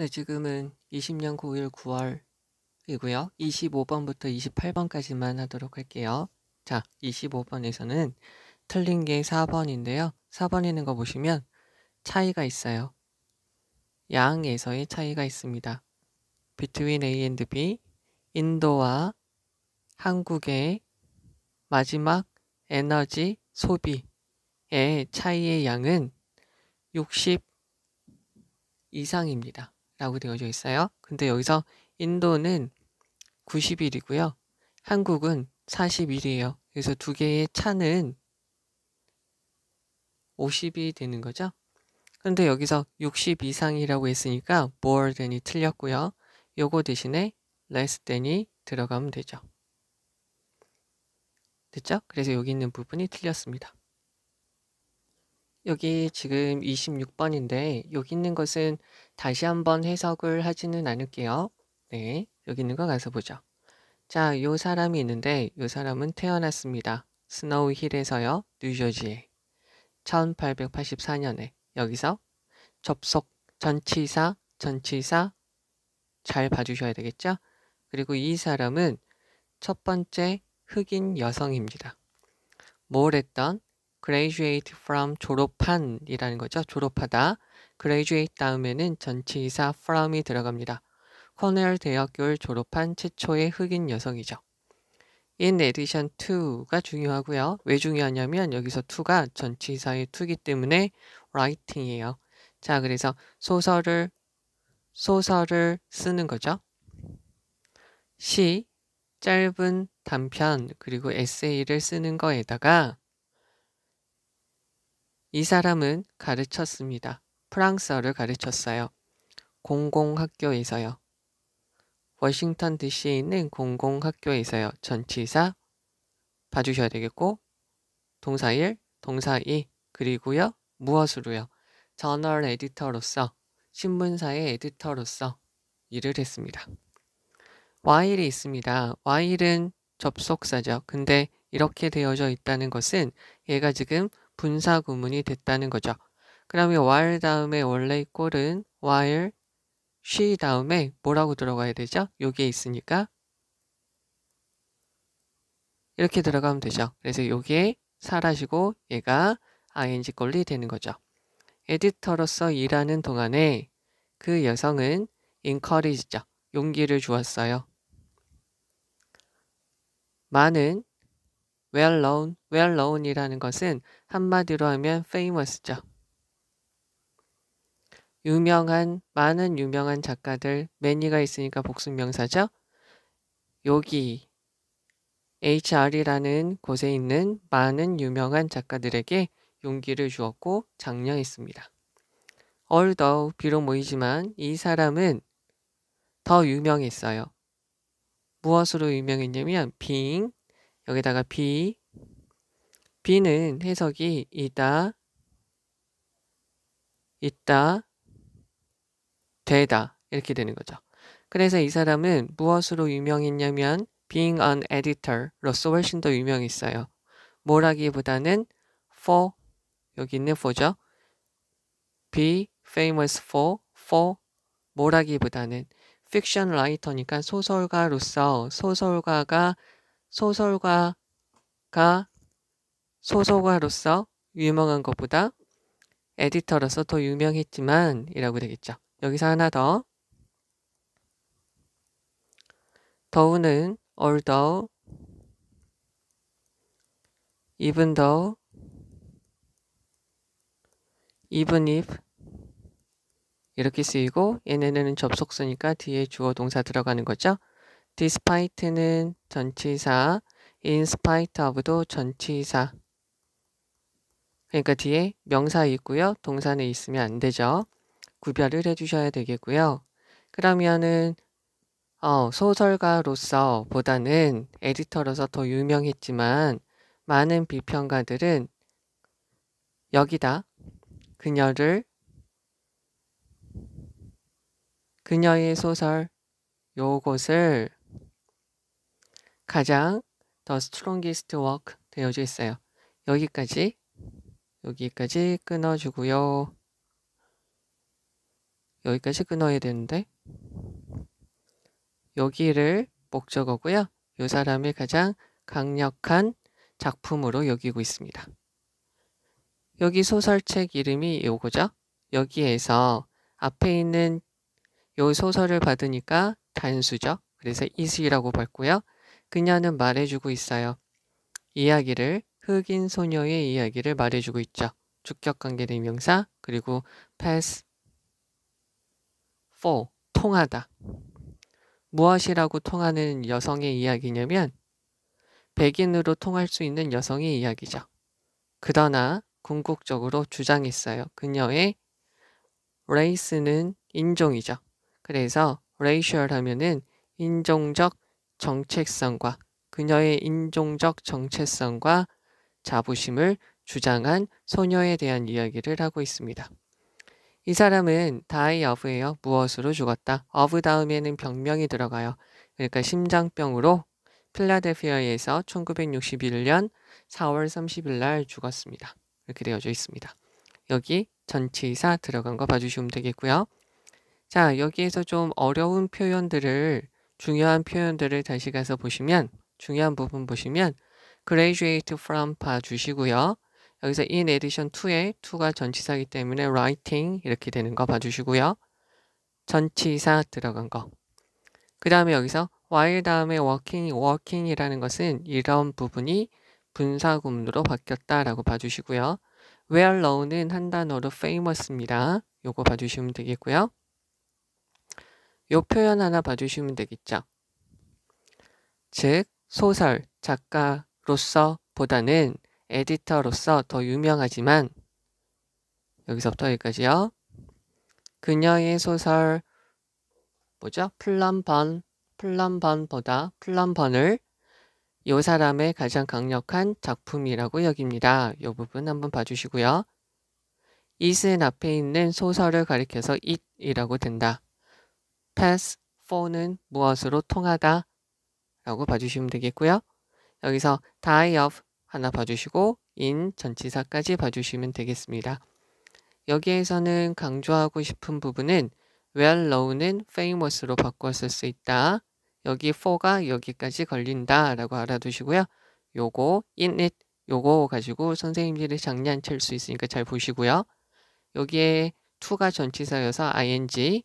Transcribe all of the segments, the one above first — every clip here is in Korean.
네, 지금은 20년 9일 9월이고요. 25번부터 28번까지만 하도록 할게요. 자, 25번에서는 틀린 게 4번인데요. 4번 있는 거 보시면 차이가 있어요. 양에서의 차이가 있습니다. between A and B, 인도와 한국의 마지막 에너지 소비의 차이의 양은 60 이상입니다. 라고 되어져 있어요. 근데 여기서 인도는 90일이고요. 한국은 40일이에요. 그래서 두 개의 차는 50이 되는 거죠. 근데 여기서 60 이상이라고 했으니까 more than이 틀렸고요. 요거 대신에 less than이 들어가면 되죠. 됐죠? 그래서 여기 있는 부분이 틀렸습니다. 여기 지금 26번인데 여기 있는 것은 다시 한번 해석을 하지는 않을게요. 네, 여기 있는 거 가서 보죠. 자, 요 사람이 있는데 요 사람은 태어났습니다. 스노우 힐에서요, 뉴저지에 1884년에 여기서 접속 전치사 전치사 잘 봐주셔야 되겠죠? 그리고 이 사람은 첫 번째 흑인 여성입니다. 뭘 했던 graduate from 졸업한이라는 거죠. 졸업하다. graduate 다음에는 전치사 from이 들어갑니다. 코넬 대학교를 졸업한 최초의 흑인 여성이죠. in addition to가 중요하고요. 왜 중요하냐면 여기서 to가 전치사의 to기 때문에 writing이에요. 자, 그래서 소설을 소설을 쓰는 거죠. 시, 짧은 단편, 그리고 에세이를 쓰는 거에다가 이 사람은 가르쳤습니다. 프랑스어를 가르쳤어요. 공공학교에서요. 워싱턴 DC에 있는 공공학교에서요. 전치사 봐주셔야 되겠고 동사 1, 동사 2 그리고요. 무엇으로요? 저널 에디터로서 신문사의 에디터로서 일을 했습니다. 와 h i 이 있습니다. 와 h i 은 접속사죠. 근데 이렇게 되어져 있다는 것은 얘가 지금 분사 구문이 됐다는 거죠. 그러면 while 다음에 원래 의 꼴은 while she 다음에 뭐라고 들어가야 되죠? 여기에 있으니까 이렇게 들어가면 되죠. 그래서 여기에 사라지고 얘가 ing 꼴이 되는 거죠. 에디터로서 일하는 동안에 그 여성은 encourage죠. 용기를 주었어요. 많은 well known, well known이라는 것은 한마디로 하면 famous죠. 유명한, 많은 유명한 작가들, many가 있으니까 복수명사죠. 여기 HR이라는 곳에 있는 많은 유명한 작가들에게 용기를 주었고 장려했습니다. although 비록 모이지만 이 사람은 더 유명했어요. 무엇으로 유명했냐면 being 여기다가 비비는 해석이 이다 있다 되다 이렇게 되는 거죠. 그래서 이 사람은 무엇으로 유명했냐면 being an editor로서 훨씬 더 유명했어요. 뭐라기보다는 for 여기 있는 for죠. be famous for for 뭐라기보다는 픽션 라이터니까 소설가로서 소설가가 소설가가 소설가로서 유명한 것보다 에디터로서 더 유명했지만 이라고 되겠죠. 여기서 하나 더. 더우는 although, even though, even if 이렇게 쓰이고 얘네는 접속쓰니까 뒤에 주어 동사 들어가는 거죠. despite는 전치사, in spite of도 전치사. 그러니까 뒤에 명사 있고요. 동사는 있으면 안 되죠. 구별을 해주셔야 되겠고요. 그러면은 어, 소설가로서 보다는 에디터로서 더 유명했지만 많은 비평가들은 여기다 그녀를 그녀의 소설 요것을 가장 더 스트롱기스트 워크 되어져 있어요. 여기까지 여기까지 끊어주고요. 여기까지 끊어야 되는데 여기를 목적어고요. 이 사람이 가장 강력한 작품으로 여기고 있습니다. 여기 소설책 이름이 요거죠. 여기에서 앞에 있는 요 소설을 받으니까 단수죠. 그래서 이수이라고 받고요. 그녀는 말해주고 있어요. 이야기를 흑인 소녀의 이야기를 말해주고 있죠. 주격관계 대명사 그리고 pass for 통하다. 무엇이라고 통하는 여성의 이야기냐면 백인으로 통할 수 있는 여성의 이야기죠. 그러나 궁극적으로 주장했어요. 그녀의 레이스는 인종이죠. 그래서 레이셜 하면은 인종적 정체성과 그녀의 인종적 정체성과 자부심을 주장한 소녀에 대한 이야기를 하고 있습니다. 이 사람은 다이 어브에예요 무엇으로 죽었다. 어브 다음에는 병명이 들어가요. 그러니까 심장병으로 필라델피아에서 1961년 4월 30일 날 죽었습니다. 이렇게 되어져 있습니다. 여기 전치사 들어간 거 봐주시면 되겠고요. 자, 여기에서 좀 어려운 표현들을 중요한 표현들을 다시 가서 보시면 중요한 부분 보시면 graduate from 봐주시고요. 여기서 in addition to에 to가 전치사이기 때문에 writing 이렇게 되는 거 봐주시고요. 전치사 들어간 거. 그 다음에 여기서 while 다음에 working, working이라는 것은 이런 부분이 분사구문으로 바뀌었다라고 봐주시고요. where law는 한 단어로 famous입니다. 요거 봐주시면 되겠고요. 요 표현 하나 봐주시면 되겠죠. 즉, 소설, 작가로서 보다는 에디터로서 더 유명하지만 여기서부터 여기까지요. 그녀의 소설 뭐죠? 플럼번, 플럼번보다 플럼번을 요 사람의 가장 강력한 작품이라고 여깁니다. 요 부분 한번 봐주시고요. 이은 앞에 있는 소설을 가리켜서 it이라고 된다. pass for는 무엇으로 통하다 라고 봐주시면 되겠고요. 여기서 die of 하나 봐주시고 in 전치사까지 봐주시면 되겠습니다. 여기에서는 강조하고 싶은 부분은 well known은 famous로 바꿔 을수 있다. 여기 for가 여기까지 걸린다 라고 알아두시고요. 요거 in it 요거 가지고 선생님들이 장난칠 수 있으니까 잘 보시고요. 여기에 to가 전치사여서 ing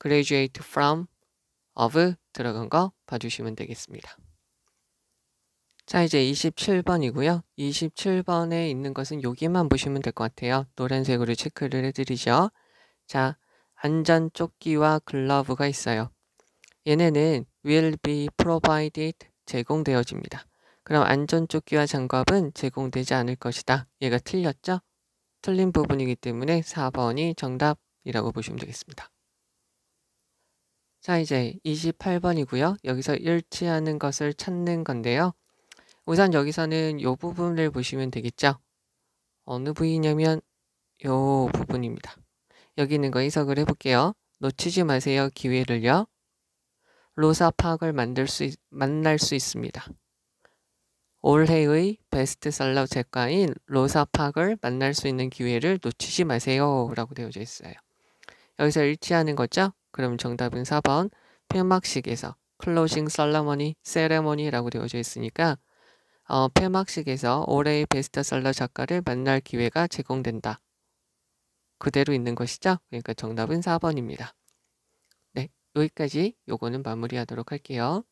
graduate from of 들어간 거 봐주시면 되겠습니다. 자 이제 27번이고요. 27번에 있는 것은 여기만 보시면 될 것 같아요. 노란색으로 체크를 해드리죠. 자 안전 조끼와 글러브가 있어요. 얘네는 will be provided 제공되어집니다. 그럼 안전 조끼와 장갑은 제공되지 않을 것이다. 얘가 틀렸죠? 틀린 부분이기 때문에 4번이 정답이라고 보시면 되겠습니다. 자, 이제 28번이고요. 여기서 일치하는 것을 찾는 건데요. 우선 여기서는 요 부분을 보시면 되겠죠. 어느 부위냐면 요 부분입니다. 여기 있는 거 해석을 해볼게요. 놓치지 마세요. 기회를요. 로사 파악을 만들 수 있, 만날 수 있습니다. 올해의 베스트셀러 작가인 로사 파악을 만날 수 있는 기회를 놓치지 마세요. 라고 되어져 있어요. 여기서 일치하는 거죠. 그럼 정답은 4번 폐막식에서 클로징 셀러머니, 세레머니라고 되어져 있으니까 어, 폐막식에서 올해의 베스트셀러 작가를 만날 기회가 제공된다. 그대로 있는 것이죠? 그러니까 정답은 4번입니다. 네, 여기까지 요거는 마무리하도록 할게요.